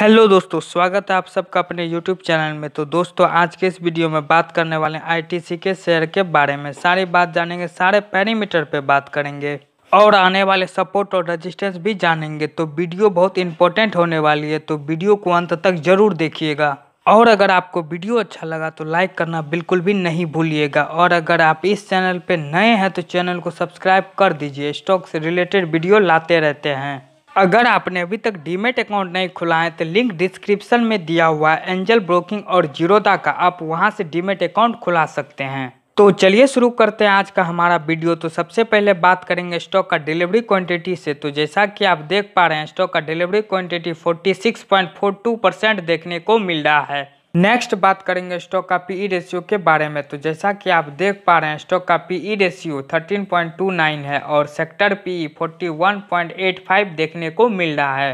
hello दोस्तों स्वागत है आप सबका अपने यूट्यूब चैनल में तो दोस्तों आज के इस वीडियो में बात करने वाले हैं आईटीसी के शेयर के बारे में सारी बात जानेंगे सारे पैरामीटर पे बात करेंगे और आने वाले सपोर्ट और रेजिस्टेंस भी जानेंगे तो वीडियो बहुत इंपॉर्टेंट होने वाली है तो वीडियो को अंत तक जरूर देखिएगा और अगर आपको वीडियो अच्छा लगा तो लाइक करना बिल्कुल भी नहीं भूलिएगा और अगर आप इस चैनल पर नए हैं तो चैनल को सब्सक्राइब कर दीजिए स्टॉक से रिलेटेड वीडियो लाते रहते हैं अगर आपने अभी तक डीमेट अकाउंट नहीं खुला है तो लिंक डिस्क्रिप्शन में दिया हुआ है एंजल ब्रोकिंग और जीरोदा का आप वहां से डीमेट अकाउंट खुला सकते हैं तो चलिए शुरू करते हैं आज का हमारा वीडियो तो सबसे पहले बात करेंगे स्टॉक का डिलीवरी क्वांटिटी से तो जैसा कि आप देख पा रहे हैं स्टॉक का डिलीवरी क्वांटिटी 46.42 परसेंट देखने को मिल रहा है नेक्स्ट बात करेंगे स्टॉक का पीई रेशियो e के बारे में तो जैसा कि आप देख पा रहे हैं स्टॉक का पीई रेशियो 13.29 है और सेक्टर पीई 41.85 देखने को मिल रहा है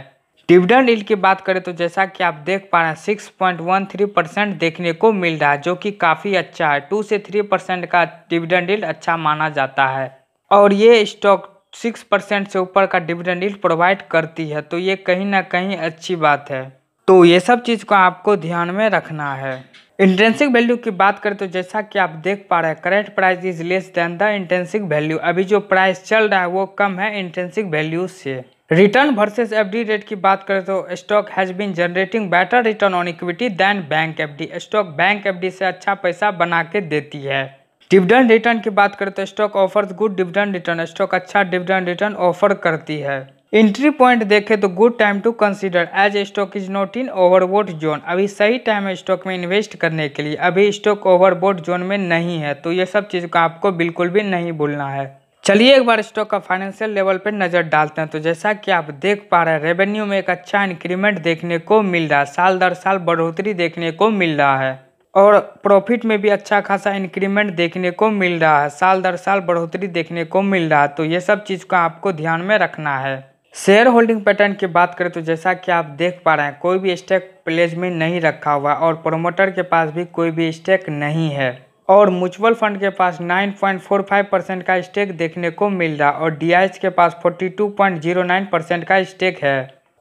डिविडेंड डील की बात करें तो जैसा कि आप देख पा रहे हैं 6.13 परसेंट देखने को मिल रहा है जो कि काफ़ी अच्छा है टू से थ्री परसेंट का डिविडेंड डील अच्छा माना जाता है और ये स्टॉक सिक्स परसेंट से ऊपर का डिविडेंड डील प्रोवाइड करती है तो ये कहीं ना कहीं अच्छी बात है तो ये सब चीज़ को आपको ध्यान में रखना है इंटेंसिक वैल्यू की बात करें तो जैसा कि आप देख पा रहे हैं current price is less than the intrinsic value अभी जो प्राइस चल रहा है वो कम है इंटेंसिक वैल्यू से रिटर्न वर्सेस एफडी रेट की बात करें तो stock has been generating better return on equity than bank FD stock bank FD से अच्छा पैसा बना के देती है डिविडेंड रिटर्न की बात करें तो stock offers good dividend return stock अच्छा डिविडेंड रिटर्न ऑफर करती है एंट्री पॉइंट देखें तो good time to consider as stock is not in overbought zone अभी सही टाइम है स्टॉक में इन्वेस्ट करने के लिए अभी स्टॉक ओवरबोट जोन में नहीं है तो ये सब चीज़ का आपको बिल्कुल भी नहीं भूलना है चलिए एक बार स्टॉक का फाइनेंशियल लेवल पर नज़र डालते हैं तो जैसा कि आप देख पा रहे हैं रेवेन्यू में एक अच्छा इंक्रीमेंट देखने को मिल रहा है साल दर साल बढ़ोतरी देखने को मिल रहा है और प्रॉफिट में भी अच्छा खासा इंक्रीमेंट देखने को मिल रहा है साल दर साल बढ़ोतरी देखने को मिल रहा है तो ये सब चीज़ का आपको ध्यान में रखना है शेयर होल्डिंग पैटर्न की बात करें तो जैसा कि आप देख पा रहे हैं कोई भी स्टेक प्लेज में नहीं रखा हुआ और प्रोमोटर के पास भी कोई भी स्टेक नहीं है और म्यूचुअल फंड के पास 9.45 परसेंट का स्टेक देखने को मिल रहा और डी के पास 42.09 परसेंट का स्टेक है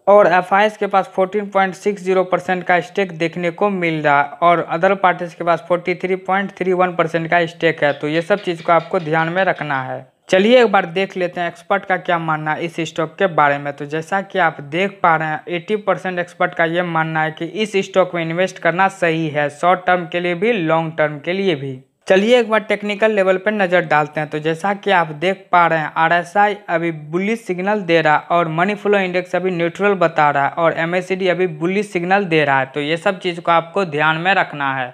और एफ के पास 14.60 परसेंट का स्टेक देखने को मिल रहा और अदर पार्टीज के पास 43.31 परसेंट का स्टेक है तो ये सब चीज़ को आपको ध्यान में रखना है चलिए एक बार देख लेते हैं एक्सपर्ट का क्या मानना है इस स्टॉक के बारे में तो जैसा कि आप देख पा रहे हैं 80 परसेंट एक्सपर्ट का ये मानना है कि इस स्टॉक में इन्वेस्ट करना सही है शॉर्ट टर्म के लिए भी लॉन्ग टर्म के लिए भी चलिए एक बार टेक्निकल लेवल पर नज़र डालते हैं तो जैसा कि आप देख पा रहे हैं आरएसआई अभी बुलिस सिग्नल दे रहा है और मनी फ्लो इंडेक्स अभी न्यूट्रल बता रहा है और एमएससीडी अभी बुलिस सिग्नल दे रहा है तो ये सब चीज़ को आपको ध्यान में रखना है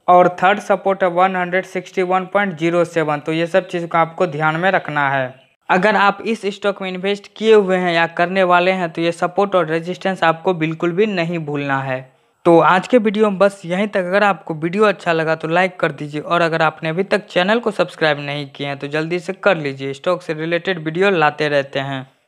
और थर्ड सपोर्ट है 161.07 तो ये सब चीज़ को आपको ध्यान में रखना है अगर आप इस स्टॉक में इन्वेस्ट किए हुए हैं या करने वाले हैं तो ये सपोर्ट और रेजिस्टेंस आपको बिल्कुल भी नहीं भूलना है तो आज के वीडियो में बस यहीं तक अगर आपको वीडियो अच्छा लगा तो लाइक कर दीजिए और अगर आपने अभी तक चैनल को सब्सक्राइब नहीं किए हैं तो जल्दी से कर लीजिए स्टॉक से रिलेटेड वीडियो लाते रहते हैं